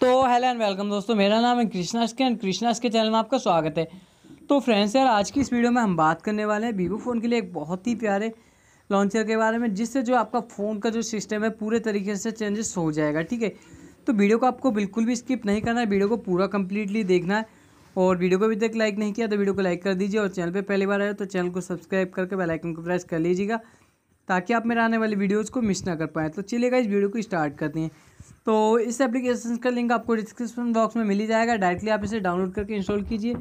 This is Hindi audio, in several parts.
तो हेलो एंड वेलकम दोस्तों मेरा नाम है कृष्णा के एंड कृष्णा के चैनल में आपका स्वागत है तो फ्रेंड्स यार आज की इस वीडियो में हम बात करने वाले हैं वीवो फ़ोन के लिए एक बहुत ही प्यारे लॉन्चर के बारे में जिससे जो आपका फ़ोन का जो सिस्टम है पूरे तरीके से चेंजेस हो जाएगा ठीक है तो वीडियो को आपको बिल्कुल भी स्किप नहीं करना है वीडियो को पूरा कम्प्लीटली देखना है और वीडियो को अभी तक लाइक नहीं किया तो वीडियो को लाइक कर दीजिए और चैनल पर पहली बार आए तो चैनल को सब्सक्राइब करके बेलाइकन को प्रेस कर लीजिएगा ताकि आप मेरे आने वाली वीडियोज़ को मिस ना कर पाएँ तो चलिएगा इस वीडियो को स्टार्ट करते हैं तो इस एप्लीकेशन का लिंक आपको डिस्क्रिप्शन बॉक्स में मिल ही जाएगा डायरेक्टली आप इसे डाउनलोड करके इंस्टॉल कीजिए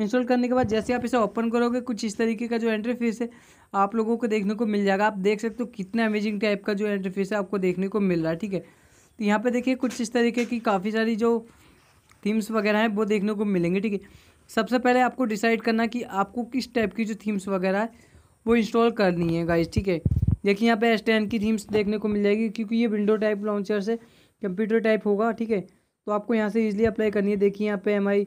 इंस्टॉल करने के बाद जैसे आप इसे ओपन करोगे कुछ इस तरीके का जो एंट्री फीस है आप लोगों को देखने को मिल जाएगा आप देख सकते हो कितना अमेजिंग टाइप का जो एंट्री फीस है आपको देखने को मिल रहा है ठीक है तो यहाँ पर देखिए कुछ इस तरीके की काफ़ी सारी जो थीम्स वगैरह हैं वो देखने को मिलेंगे ठीक है सबसे पहले आपको डिसाइड करना कि आपको किस टाइप की जो थीम्स वगैरह है वो इंस्टॉल करनी है गाइज ठीक है देखिए यहाँ पे एस की थीम्स देखने को मिल जाएगी क्योंकि ये विंडो टाइप लॉन्चर से कंप्यूटर टाइप होगा ठीक है तो आपको यहाँ से ईजिली अप्लाई करनी है देखिए यहाँ पे एम आई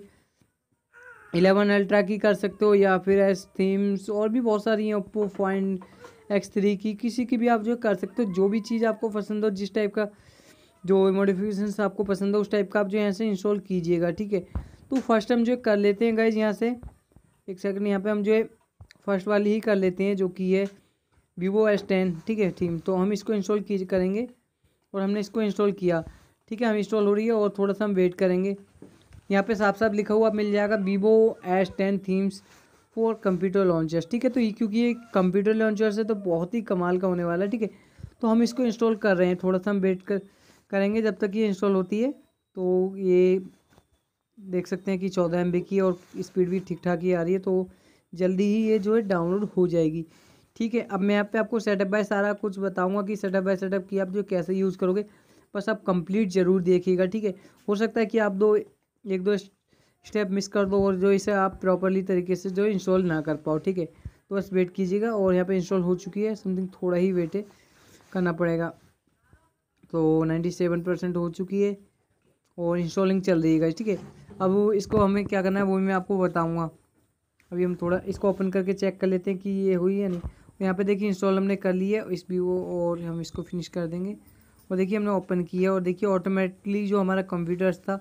इलेवन अल्ट्रा की कर सकते हो या फिर एस थीम्स और भी बहुत सारी हैं ओप्पो फाइन एक्स थ्री की किसी की भी आप जो कर सकते हो जो भी चीज़ आपको पसंद हो जिस टाइप का जो मॉडिफिकेशन आपको पसंद हो उस टाइप का आप जो यहाँ से इंस्टॉल कीजिएगा ठीक है तो फर्स्ट हम जो कर लेते हैं गाइज यहाँ से एक सेकंड यहाँ पे हम जो है फर्स्ट वाली ही कर लेते हैं जो कि है वीवो एस टेन ठीक है थीम तो हम इसको इंस्टॉल की करेंगे और हमने इसको इंस्टॉल किया ठीक है हम इंस्टॉल हो रही है और थोड़ा सा हम वेट करेंगे यहाँ पे साफ साफ लिखा हुआ मिल जाएगा Vivo S ten themes for computer launchers ठीक है तो ये क्योंकि ये कंप्यूटर लॉन्चर्स है तो बहुत ही कमाल का होने वाला है ठीक है तो हम इसको इंस्टॉल कर रहे हैं थोड़ा सा हम वेट कर करेंगे जब तक ये इंस्टॉल होती है तो ये देख सकते हैं कि चौदह एम की और स्पीड भी ठीक ठाक ही आ रही है तो जल्दी ही ये जो है डाउनलोड हो जाएगी ठीक है अब मैं यहाँ पे आपको सेटअप बाय सारा कुछ बताऊंगा कि सेटअप बाय सेटअप की आप जो कैसे यूज़ करोगे बस आप कंप्लीट ज़रूर देखिएगा ठीक है हो सकता है कि आप दो एक दो स्टेप मिस कर दो और जो इसे आप प्रॉपरली तरीके से जो इंस्टॉल ना कर पाओ ठीक है तो बस वेट कीजिएगा और यहाँ पर इंस्टॉल हो चुकी है समथिंग थोड़ा ही वेट करना पड़ेगा तो नाइन्टी सेवन परसेंट हो चुकी है और इंस्टॉलिंग चल रही है ठीक है अब इसको हमें क्या करना है वो भी मैं आपको बताऊँगा अभी हम थोड़ा इसको ओपन करके चेक कर लेते हैं कि ये हुई है नहीं तो यहाँ पे देखिए इंस्टॉल हमने कर लिया इस वीवो और हम इसको फिनिश कर देंगे और देखिए हमने ओपन किया और देखिए ऑटोमेटिकली जो हमारा कंप्यूटर्स था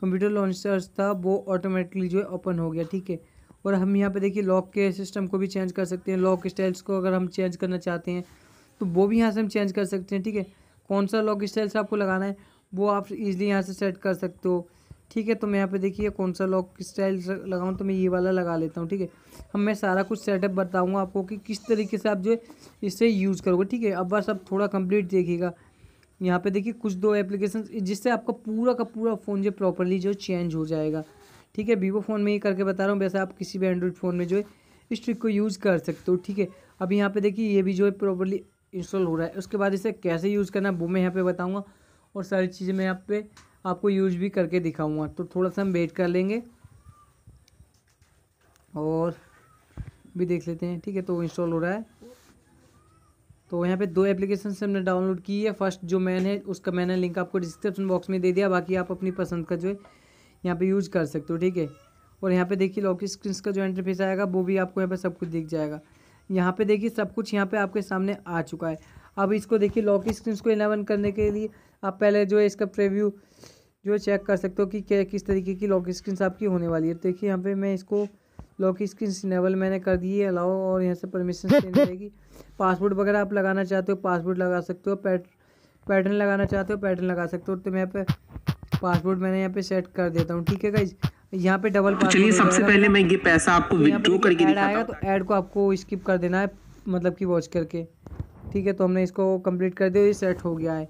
कंप्यूटर लॉन्चर्स था वो ऑटोमेटिकली जो है ओपन हो गया ठीक है और हम यहाँ पे देखिए लॉक के सिस्टम को भी चेंज कर सकते हैं लॉक स्टाइल्स को अगर हम चेंज करना चाहते हैं तो वो भी यहाँ से हम चेंज कर सकते हैं ठीक है कौन सा लॉक स्टाइल्स आपको लगाना है वो आप इजीली यहाँ से सेट कर सकते हो ठीक है तो मैं यहाँ पे देखिए कौन सा लॉक किस स्टाइल लगाऊँ तो मैं ये वाला लगा लेता हूँ ठीक है अब मैं सारा कुछ सेटअप बताऊँगा आपको कि किस तरीके से आप जो है इसे यूज़ करोगे ठीक है अब बस आप थोड़ा कंप्लीट देखिएगा यहाँ पे देखिए कुछ दो एप्लीकेशन जिससे आपका पूरा का पूरा फ़ोन जो प्रॉपरली जो चेंज हो जाएगा ठीक है वीवो फ़ोन में ये करके बता रहा हूँ वैसे आप किसी भी एंड्रॉयड फ़ोन में जो है इस ट्रिक को यूज़ कर सकते हो ठीक है अब यहाँ पे देखिए ये भी जो है प्रॉपरली इंस्टॉल हो रहा है उसके बाद इसे कैसे यूज़ करना है वो मैं यहाँ पर बताऊँगा और सारी चीज़ें मैं यहाँ पे आपको यूज भी करके दिखाऊंगा तो थोड़ा सा हम वेट कर लेंगे और भी देख लेते हैं ठीक है तो इंस्टॉल हो रहा है तो यहाँ पे दो एप्लीकेशन से हमने डाउनलोड की है फर्स्ट जो मैन है उसका मैंने लिंक आपको डिस्क्रिप्शन बॉक्स में दे दिया बाकी आप अपनी पसंद का जो है यहाँ पे यूज कर सकते हो ठीक है और यहाँ पे देखिए लॉकी स्क्रीन का जो इंटरफेस आएगा वो भी आपको यहाँ पे सब कुछ दिख जाएगा यहाँ पे देखिए सब कुछ यहाँ पे आपके सामने आ चुका है अब इसको देखिए लॉकी स्क्रीन को इलेवन करने के लिए आप पहले जो है इसका प्रिव्यू जो चेक कर सकते हो कि क्या किस तरीके की लॉक स्क्रीन आपकी होने वाली है देखिए यहाँ पे मैं इसको लॉक स्क्रीन सिनेबल मैंने कर दी है अलाउ और यहाँ से परमिशन चेंज रहेगी पासवर्ड वगैरह आप लगाना चाहते हो पासवर्ड लगा सकते हो पैट पैटर्न लगाना चाहते हो पैटर्न लगा सकते हो तो मैं यहाँ पे पासवर्ड मैंने यहाँ पे सेट कर देता हूँ ठीक है गाइज यहाँ पे डबल तो चलिए सबसे पहले मैं ये पैसा आपको विड्रॉ तो करके आएगा तो ऐड को आपको स्किप कर देना है मतलब कि वॉच करके ठीक है तो हमने इसको कंप्लीट कर दिया ये सेट हो गया है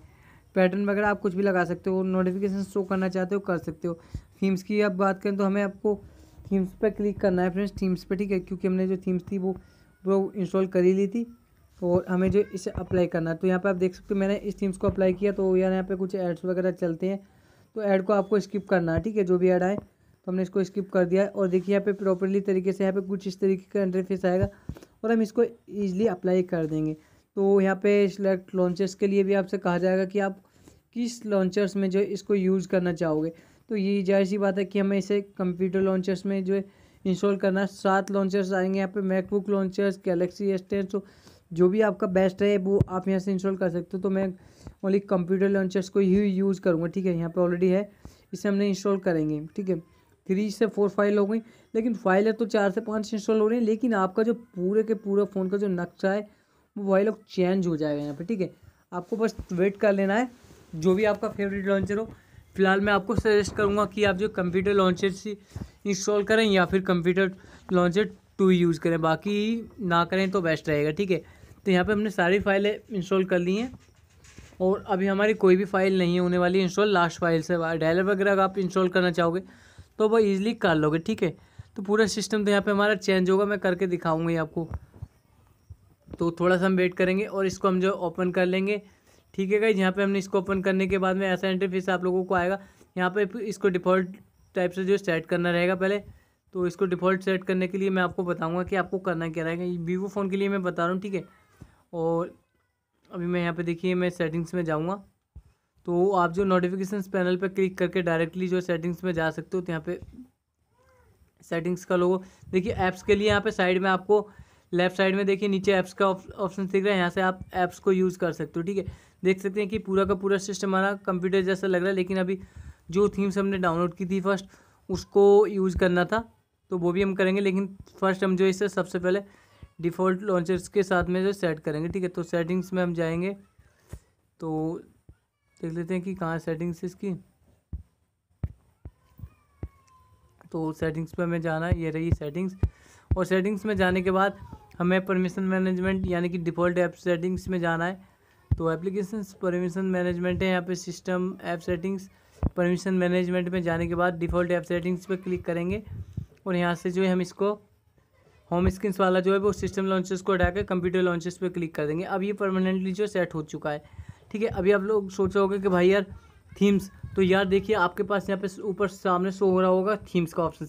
पैटर्न वगैरह आप कुछ भी लगा सकते हो नोटिफिकेशन शो करना चाहते हो कर सकते हो थीम्स की आप बात करें तो हमें आपको थीम्स पर क्लिक करना है फ्रेंड्स थीम्स पर ठीक है क्योंकि हमने जो थीम्स थी वो वो इंस्टॉल कर ही ली थी और हमें जो इसे अप्लाई करना है तो यहाँ पर आप देख सकते हो मैंने इस थीम्स को अप्लाई किया तो यार यहाँ पर कुछ एड्स वगैरह चलते हैं तो ऐड को आपको स्किप करना है ठीक है जो भी ऐड आए तो हमने इसको स्किप कर दिया और देखिए यहाँ पे प्रॉपरली तरीके से यहाँ पे कुछ इस तरीके का इंटरफेस आएगा और हम इसको इजीली अप्लाई कर देंगे तो यहाँ पे सिलेक्ट लॉन्चेस के लिए भी आपसे कहा जाएगा कि आप किस लॉन्चर्स में जो इसको यूज़ करना चाहोगे तो ये जाहिर सी बात है कि हमें इसे कंप्यूटर लॉन्चर्स में जो है इंस्टॉल करना है सात लॉन्चर्स आएंगे यहाँ पे MacBook launchers Galaxy S ten so जो भी आपका बेस्ट है वो आप यहाँ से इंस्टॉल कर सकते हो तो मैं ओनली कंप्यूटर लॉन्चर्स को ही यूज़ करूँगा ठीक है यहाँ पर ऑलरेडी है इसे हमने इंस्टॉल करेंगे ठीक है थ्री से फोर फाइल हो गई लेकिन फाइल है तो चार से पाँच इंस्टॉल हो रही है लेकिन आपका जो पूरे के पूरा फ़ोन का जो नक्शा है वो वाइल लोग चेंज हो जाएगा यहाँ पर ठीक है आपको बस वेट कर लेना है जो भी आपका फेवरेट लॉन्चर हो फिलहाल मैं आपको सजेस्ट करूँगा कि आप जो कंप्यूटर लॉन्चर से इंस्टॉल करें या फिर कंप्यूटर लॉन्चर टू यूज़ करें बाकी ना करें तो बेस्ट रहेगा ठीक है तो यहाँ पे हमने सारी फाइलें इंस्टॉल कर ली हैं और अभी हमारी कोई भी फाइल नहीं होने वाली इंस्टॉल लास्ट फाइल से डायलर वगैरह अगर आप इंस्टॉल करना चाहोगे तो वह ईजिली कर लोगे ठीक है तो पूरा सिस्टम तो यहाँ पर हमारा चेंज होगा मैं करके दिखाऊँगी आपको तो थोड़ा सा हम वेट करेंगे और इसको हम जो ओपन कर लेंगे ठीक है गाइज यहाँ पे हमने इसको ओपन करने के बाद में ऐसा इंटरफेस आप लोगों को आएगा यहाँ पे इसको डिफ़ॉल्ट टाइप से जो सेट करना रहेगा पहले तो इसको डिफ़ॉल्ट सेट करने के लिए मैं आपको बताऊँगा कि आपको करना क्या रहेगा वीवो फ़ोन के लिए मैं बता रहा हूँ ठीक है और अभी मैं यहाँ पर देखिए मैं सेटिंग्स में जाऊँगा तो आप जो नोटिफिकेशन पैनल पर क्लिक करके डायरेक्टली जो सेटिंग्स में जा सकते हो तो यहाँ पर सेटिंग्स का लोगो देखिए ऐप्स के लिए यहाँ पे साइड में आपको लेफ्ट साइड में देखिए नीचे ऐप्स का ऑप्शन दिख रहा है यहाँ से आप ऐप्स को यूज़ कर सकते हो ठीक है देख सकते हैं कि पूरा का पूरा सिस्टम हमारा कंप्यूटर जैसा लग रहा है लेकिन अभी जो थीम्स हमने डाउनलोड की थी फर्स्ट उसको यूज़ करना था तो वो भी हम करेंगे लेकिन फर्स्ट हम जो इसे सबसे पहले डिफ़ॉल्ट लॉन्चर्स के साथ में जो सेट करेंगे ठीक है तो सेटिंग्स में हम जाएंगे तो देख लेते हैं कि कहाँ सेटिंग्स इसकी तो सेटिंग्स पे हमें जाना ये रही सेटिंग्स और सेटिंग्स में जाने के बाद हमें परमिशन मैनेजमेंट यानी कि डिफ़ॉल्ट ऐप सेटिंग्स में जाना है तो एप्लीकेशन परमिशन मैनेजमेंट है यहाँ पे system app settings permission management में जाने के बाद डिफ़ॉल्ट ऐप सेटिंग्स पर क्लिक करेंगे और यहाँ से जो है हम इसको होम स्क्रीन वाला जो है वो सिस्टम लॉन्चेस को हटा के कंप्यूटर लॉन्चेस पर क्लिक कर देंगे अब ये परमानेंटली जो सेट हो चुका है ठीक है अभी आप लोग सोच रहे कि भाई यार थीम्स तो यार देखिए आपके पास यहाँ पे ऊपर सामने शो हो रहा होगा थीम्स का ऑप्शन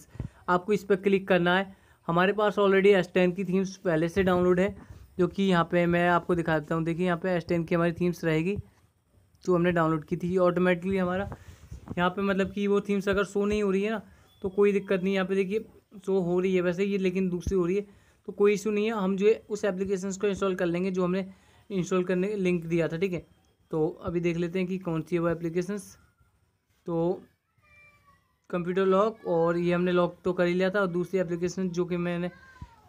आपको इस पर क्लिक करना है हमारे पास ऑलरेडी एस टेन की थीम्स पहले से डाउनलोड है जो कि यहाँ पे मैं आपको दिखा देता हूँ देखिए यहाँ पे एस टेन की हमारी थीम्स रहेगी जो हमने डाउनलोड की थी ऑटोमेटिकली हमारा यहाँ पे मतलब कि वो थीम्स अगर शो नहीं हो रही है ना तो कोई दिक्कत नहीं यहाँ पे देखिए शो हो रही है वैसे ये लेकिन दूसरी हो रही है तो कोई इशू नहीं है हम जो है उस एप्लीकेशन को इंस्टॉल कर लेंगे जो हमने इंस्टॉल करने लिंक दिया था ठीक है तो अभी देख लेते हैं कि कौन सी है वो एप्लीकेशंस तो कंप्यूटर लॉक और ये हमने लॉक तो कर ही लिया था और दूसरी एप्लीकेशन जो कि मैंने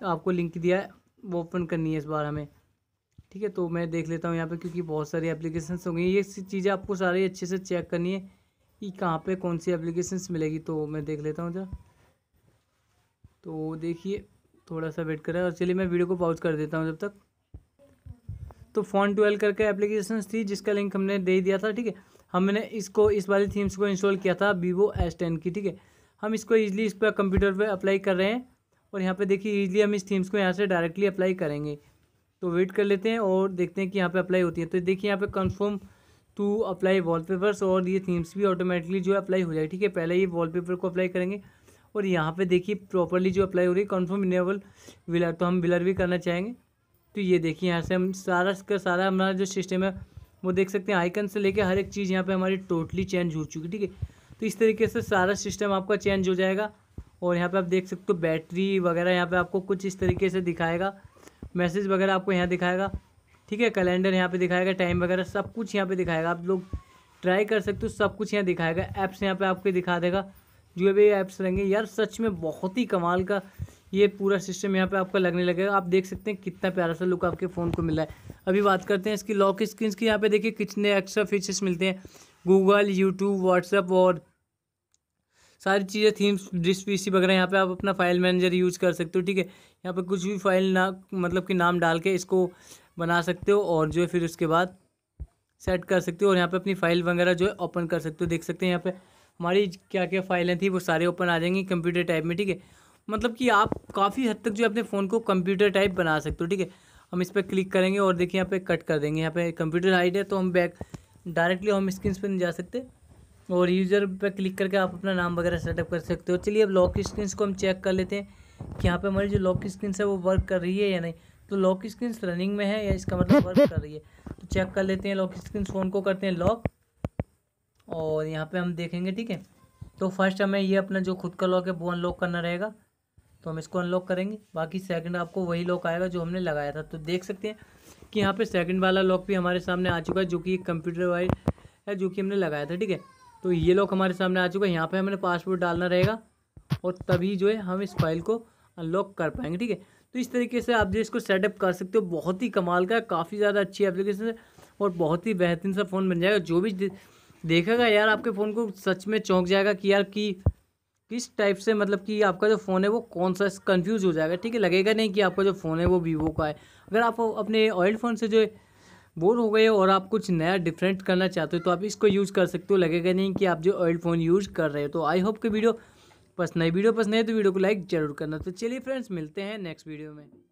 आपको लिंक दिया है वो ओपन करनी है इस बार हमें ठीक है तो मैं देख लेता हूँ यहाँ पर क्योंकि बहुत सारी एप्लीकेशन हो गई ये चीज़ें आपको सारी अच्छे से चेक करनी है कि कहाँ पर कौन सी एप्लीकेशन मिलेगी तो मैं देख लेता हूँ जरा तो देखिए थोड़ा सा वेट करें और चलिए मैं वीडियो को पॉज कर देता हूँ जब तक तो फ़ोन ट्वेल्व करके एप्लीकेशन थी जिसका लिंक हमने दे दिया था ठीक है हमने इसको इस वाली थीम्स को इंस्टॉल किया था वीवो एस टेन की ठीक है हम इसको ईजिली इस पर कंप्यूटर पर अप्लाई कर रहे हैं और यहाँ पे देखिए ईजिली हम इस थीम्स को यहाँ से डायरेक्टली अप्लाई करेंगे तो वेट कर लेते हैं और देखते हैं कि यहाँ पे अप्लाई होती है तो देखिए यहाँ पे कंफर्म टू अप्लाई वॉलपेपर्स और ये थीम्स भी ऑटोमेटिकली जो है अप्लाई हो जाएगी ठीक है पहले ये वॉलपेपर को अप्लाई करेंगे और यहाँ पे देखिए प्रॉपरली जो अप्लाई हो रही है कन्फर्म इनेबल विलर तो हम विलर भी करना चाहेंगे तो ये देखिए यहाँ से हम सारा का सारा हमारा जो सिस्टम है वो देख सकते हैं आइकन से लेके हर एक चीज़ यहाँ पे हमारी टोटली चेंज हो चुकी ठीक है तो इस तरीके से सारा सिस्टम आपका चेंज हो जाएगा और यहाँ पे आप देख सकते हो बैटरी वगैरह यहाँ पे आपको कुछ इस तरीके से दिखाएगा मैसेज वगैरह आपको यहाँ दिखाएगा ठीक है कैलेंडर यहाँ पर दिखाएगा टाइम वगैरह सब कुछ यहाँ पर दिखाएगा आप लोग ट्राई कर सकते हो सब कुछ यहाँ दिखाएगा ऐप्स यहाँ पर आपके दिखा देगा जो भी ऐप्स रहेंगे यार सच में बहुत ही कमाल का ये पूरा सिस्टम यहाँ पे आपका लगने लगेगा आप देख सकते हैं कितना प्यारा सा लुक आपके फ़ोन को मिला है अभी बात करते हैं इसकी लॉक स्क्रीन की यहाँ पे देखिए कितने एक्स्ट्रा फीचर्स मिलते हैं गूगल यूट्यूब व्हाट्सअप और सारी चीज़ें थीम्स डिस पी सी वगैरह यहाँ पे आप अपना फाइल मैनेजर यूज़ कर सकते हो ठीक है यहाँ पर कुछ भी फाइल ना मतलब कि नाम डाल के इसको बना सकते हो और जो है फिर उसके बाद सेट कर सकते हो और यहाँ पर अपनी फाइल वगैरह जो है ओपन कर सकते हो देख सकते हैं यहाँ पर हमारी क्या क्या फाइलें थी वो सारे ओपन आ जाएंगी कंप्यूटर टाइप में ठीक है मतलब कि आप काफ़ी हद तक जो है अपने फ़ोन को कंप्यूटर टाइप बना सकते हो ठीक है हम इस पर क्लिक करेंगे और देखिए यहाँ पे कट कर देंगे यहाँ पे कंप्यूटर हाइट है तो हम बैक डायरेक्टली हम स्क्रीन पर नहीं जा सकते और यूज़र पर क्लिक करके आप अपना नाम वगैरह सेटअप कर सकते हो चलिए अब लॉक स्क्रीन को हम चेक कर लेते हैं कि यहाँ पर हमारी जो लॉक स्क्रीन है वो वर्क कर रही है या नहीं तो लॉक स्क्रीन रनिंग में है या इसका मतलब वर्क कर रही है तो चेक कर लेते हैं लॉक स्क्रीन फ़ोन को करते हैं लॉक और यहाँ पर हम देखेंगे ठीक है तो फर्स्ट हमें ये अपना जो खुद का लॉक है वो अनलॉक करना रहेगा तो हम इसको अनलॉक करेंगे बाकी सेकंड आपको वही लॉक आएगा जो हमने लगाया था तो देख सकते हैं कि यहाँ पे सेकंड वाला लॉक भी हमारे सामने आ चुका है जो कि एक कंप्यूटर वाइज है जो कि हमने लगाया था ठीक है तो ये लॉक हमारे सामने आ चुका है यहाँ पर हमें पासवर्ड डालना रहेगा और तभी जो है हम इस फाइल को अनलॉक कर पाएंगे ठीक है तो इस तरीके से आप जो इसको सेटअप कर सकते हो बहुत ही कमाल का काफ़ी ज़्यादा अच्छी एप्लीकेशन है और बहुत ही बेहतरीन सा फ़ोन बन जाएगा जो भी देखेगा यार आपके फ़ोन को सच में चौंक जाएगा कि यार कि किस टाइप से मतलब कि आपका जो फ़ोन है वो कौन सा कंफ्यूज हो जाएगा ठीक है लगेगा नहीं कि आपका जो फ़ोन है वो वीवो का है अगर आप अपने ऑयल फ़ोन से जो है बोर हो गए और आप कुछ नया डिफरेंट करना चाहते हो तो आप इसको यूज़ कर सकते हो लगेगा नहीं कि आप जो ऑयल फ़ोन यूज़ कर रहे हो तो आई होप कि वीडियो पसंद है वीडियो पसंद है तो वीडियो को लाइक ज़रूर करना तो चलिए फ्रेंड्स मिलते हैं नेक्स्ट वीडियो में